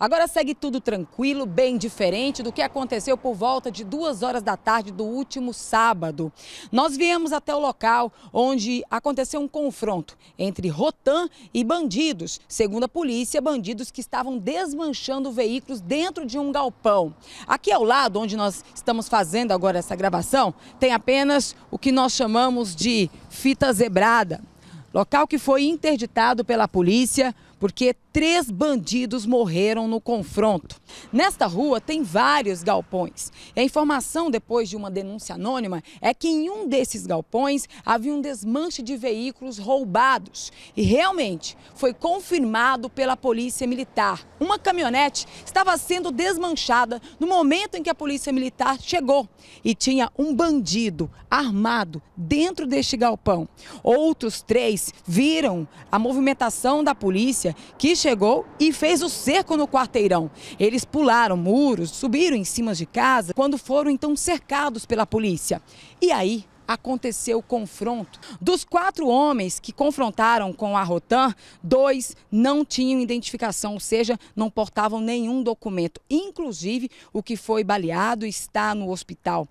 Agora segue tudo tranquilo, bem diferente do que aconteceu por volta de duas horas da tarde do último sábado. Nós viemos até o local onde aconteceu um confronto entre Rotan e bandidos. Segundo a polícia, bandidos que estavam desmanchando veículos dentro de um galpão. Aqui ao lado, onde nós estamos fazendo agora essa gravação, tem apenas o que nós chamamos de fita zebrada. Local que foi interditado pela polícia porque três bandidos morreram no confronto. Nesta rua tem vários galpões. E a informação, depois de uma denúncia anônima, é que em um desses galpões havia um desmanche de veículos roubados. E realmente foi confirmado pela Polícia Militar. Uma caminhonete estava sendo desmanchada no momento em que a Polícia Militar chegou e tinha um bandido armado dentro deste galpão. Outros três viram a movimentação da polícia polícia, que chegou e fez o cerco no quarteirão. Eles pularam muros, subiram em cima de casa, quando foram então cercados pela polícia. E aí aconteceu o confronto. Dos quatro homens que confrontaram com a Rotan, dois não tinham identificação, ou seja, não portavam nenhum documento. Inclusive, o que foi baleado está no hospital.